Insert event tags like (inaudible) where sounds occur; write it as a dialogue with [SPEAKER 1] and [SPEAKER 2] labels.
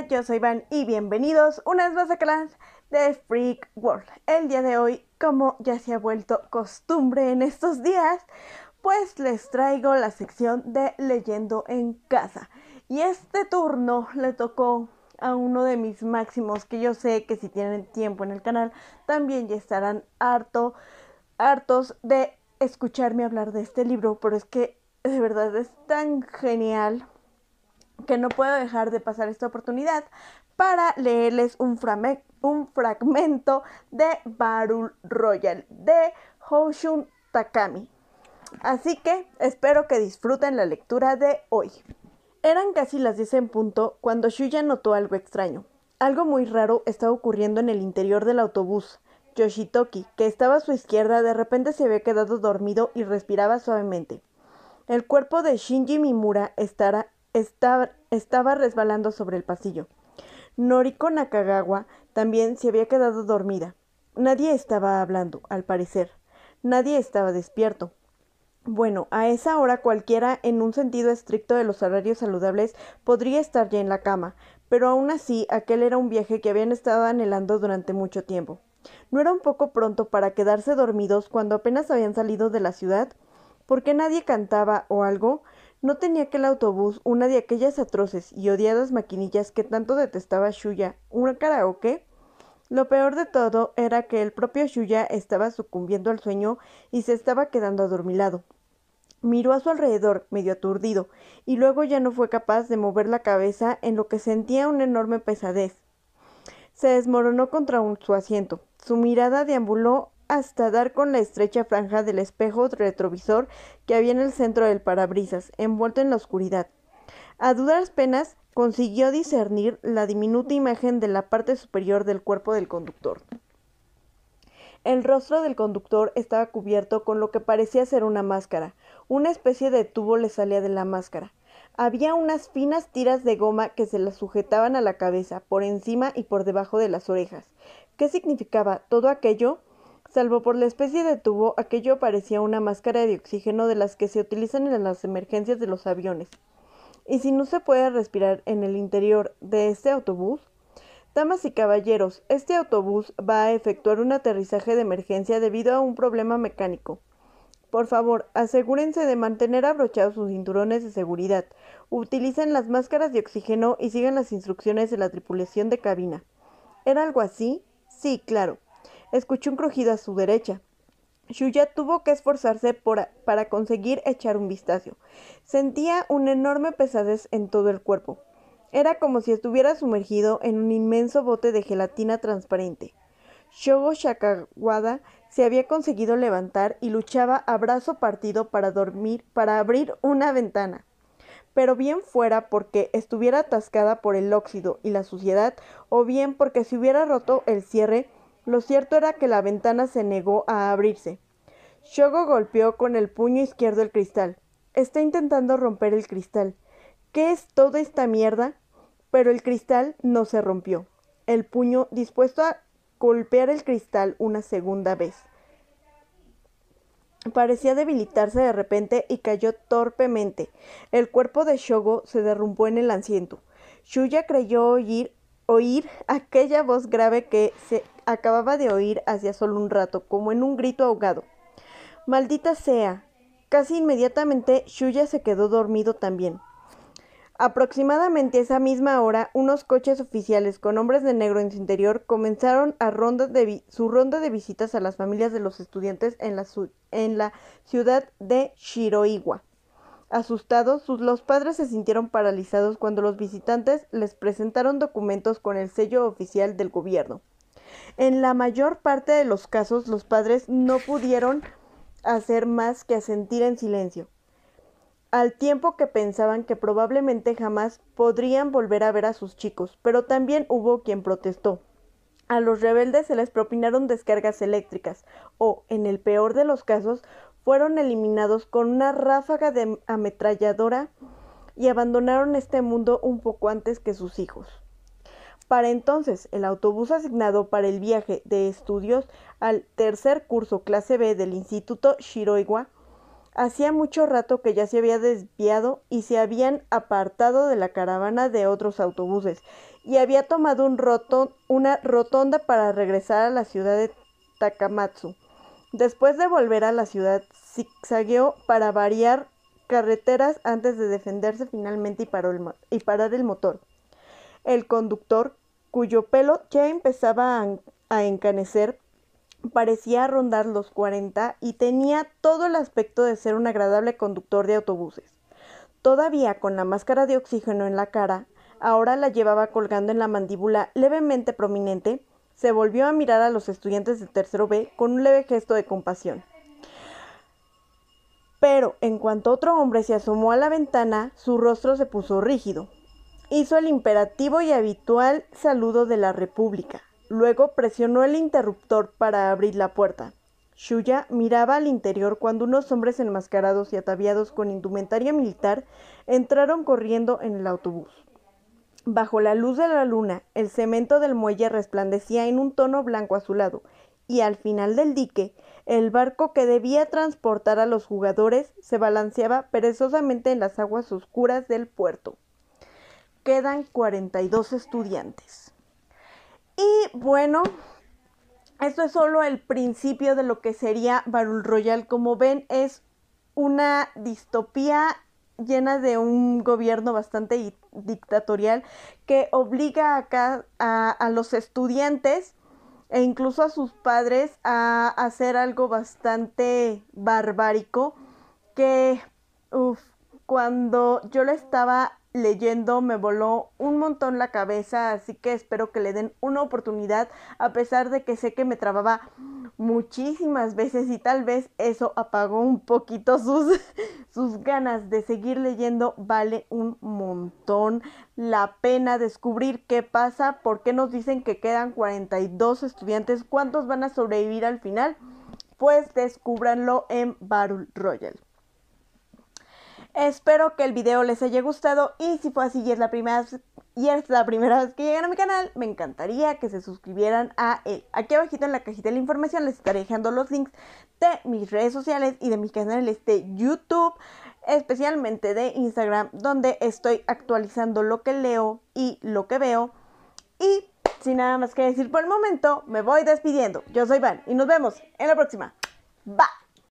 [SPEAKER 1] yo soy Van y bienvenidos una vez más a clase de Freak World. El día de hoy, como ya se ha vuelto costumbre en estos días, pues les traigo la sección de leyendo en casa. Y este turno le tocó a uno de mis máximos que yo sé que si tienen tiempo en el canal también ya estarán harto, hartos de escucharme hablar de este libro, pero es que de verdad es tan genial que no puedo dejar de pasar esta oportunidad para leerles un, un fragmento de Barul Royal de Hoshun Takami. Así que espero que disfruten la lectura de hoy. Eran casi las 10 en punto cuando Shuya notó algo extraño. Algo muy raro estaba ocurriendo en el interior del autobús. Yoshitoki, que estaba a su izquierda, de repente se había quedado dormido y respiraba suavemente. El cuerpo de Shinji Mimura estará estaba, resbalando sobre el pasillo. Noriko Nakagawa también se había quedado dormida. Nadie estaba hablando, al parecer. Nadie estaba despierto. Bueno, a esa hora cualquiera, en un sentido estricto de los horarios saludables, podría estar ya en la cama, pero aún así aquel era un viaje que habían estado anhelando durante mucho tiempo. ¿No era un poco pronto para quedarse dormidos cuando apenas habían salido de la ciudad? ¿Por qué nadie cantaba o algo? No tenía aquel autobús una de aquellas atroces y odiadas maquinillas que tanto detestaba Shuya, una karaoke. Lo peor de todo era que el propio Shuya estaba sucumbiendo al sueño y se estaba quedando adormilado. Miró a su alrededor, medio aturdido, y luego ya no fue capaz de mover la cabeza en lo que sentía una enorme pesadez. Se desmoronó contra su asiento. Su mirada deambuló hasta dar con la estrecha franja del espejo retrovisor que había en el centro del parabrisas, envuelto en la oscuridad. A duras penas consiguió discernir la diminuta imagen de la parte superior del cuerpo del conductor. El rostro del conductor estaba cubierto con lo que parecía ser una máscara. Una especie de tubo le salía de la máscara. Había unas finas tiras de goma que se las sujetaban a la cabeza, por encima y por debajo de las orejas. ¿Qué significaba todo aquello? Salvo por la especie de tubo, aquello parecía una máscara de oxígeno de las que se utilizan en las emergencias de los aviones. Y si no se puede respirar en el interior de este autobús, Damas y caballeros, este autobús va a efectuar un aterrizaje de emergencia debido a un problema mecánico. Por favor, asegúrense de mantener abrochados sus cinturones de seguridad, utilicen las máscaras de oxígeno y sigan las instrucciones de la tripulación de cabina. ¿Era algo así? Sí, claro escuchó un crujido a su derecha. Shuya tuvo que esforzarse para conseguir echar un vistazo. Sentía una enorme pesadez en todo el cuerpo. Era como si estuviera sumergido en un inmenso bote de gelatina transparente. Shogo Shakawada se había conseguido levantar y luchaba a brazo partido para dormir, para abrir una ventana. Pero bien fuera porque estuviera atascada por el óxido y la suciedad, o bien porque se hubiera roto el cierre lo cierto era que la ventana se negó a abrirse. Shogo golpeó con el puño izquierdo el cristal. Está intentando romper el cristal. ¿Qué es toda esta mierda? Pero el cristal no se rompió. El puño dispuesto a golpear el cristal una segunda vez. Parecía debilitarse de repente y cayó torpemente. El cuerpo de Shogo se derrumbó en el asiento. Shuya creyó oír, oír aquella voz grave que se acababa de oír hacía solo un rato, como en un grito ahogado. Maldita sea. Casi inmediatamente Shuya se quedó dormido también. Aproximadamente a esa misma hora, unos coches oficiales con hombres de negro en su interior comenzaron a ronda de su ronda de visitas a las familias de los estudiantes en la, ciudad de Shiroiwa. Asustados, los padres se sintieron paralizados cuando los visitantes les presentaron documentos con el sello oficial del gobierno. En la mayor parte de los casos, los padres no pudieron hacer más que asentir en silencio, al tiempo que pensaban que probablemente jamás podrían volver a ver a sus chicos, pero también hubo quien protestó. A los rebeldes se les propinaron descargas eléctricas o, en el peor de los casos, fueron eliminados con una ráfaga de ametralladora y abandonaron este mundo un poco antes que sus hijos. Para entonces, el autobús asignado para el viaje de estudios al tercer curso clase B del Instituto Shiroiwa hacía mucho rato que ya se había desviado y se habían apartado de la caravana de otros autobuses y había tomado un una rotonda para regresar a la ciudad de Takamatsu. Después de volver a la ciudad, zigzagueó para variar carreteras antes de defenderse finalmente y parar el motor. El conductor, cuyo pelo ya empezaba a, encanecer, parecía rondar los 40 y tenía todo el aspecto de ser un agradable conductor de autobuses. Todavía con la máscara de oxígeno en la cara, ahora la llevaba colgando en la mandíbula levemente prominente, se volvió a mirar a los estudiantes del tercero B con un leve gesto de compasión. Pero en cuanto otro hombre se asomó a la ventana, su rostro se puso rígido hizo el imperativo y habitual saludo de la República. Luego presionó el interruptor para abrir la puerta. Shuya miraba al interior cuando unos hombres enmascarados y ataviados con indumentaria militar entraron corriendo en el autobús. Bajo la luz de la luna, el cemento del muelle resplandecía en un tono blanco azulado, y al final del dique, el barco que debía transportar a los jugadores se balanceaba perezosamente en las aguas oscuras del puerto quedan 42 estudiantes. Y bueno, esto es solo el principio de lo que sería Barul Royal. Como ven, es una distopía llena de un gobierno bastante dictatorial que obliga a, los estudiantes e incluso a sus padres a hacer algo bastante barbárico que cuando yo lo estaba leyendo me voló un montón la cabeza, así que espero que le den una oportunidad, a pesar de que sé que me trababa muchísimas veces y tal vez eso apagó un poquito sus, (laughs) sus ganas de seguir leyendo. Vale un montón la pena descubrir qué pasa, por qué nos dicen que quedan 42 estudiantes, cuántos van a sobrevivir al final. Pues descúbranlo en Battle Royal Espero que el video les haya gustado y si fue así y es la primera vez, y es la primera vez que llegan a mi canal, me encantaría que se suscribieran a él. Aquí abajito en la cajita de la información les estaré dejando los links de mis redes sociales y de mis canales de YouTube, especialmente de Instagram, donde estoy actualizando lo que leo y lo que veo. Y sin nada más que decir por el momento, me voy despidiendo. Yo soy Van y nos vemos en la próxima. Bye.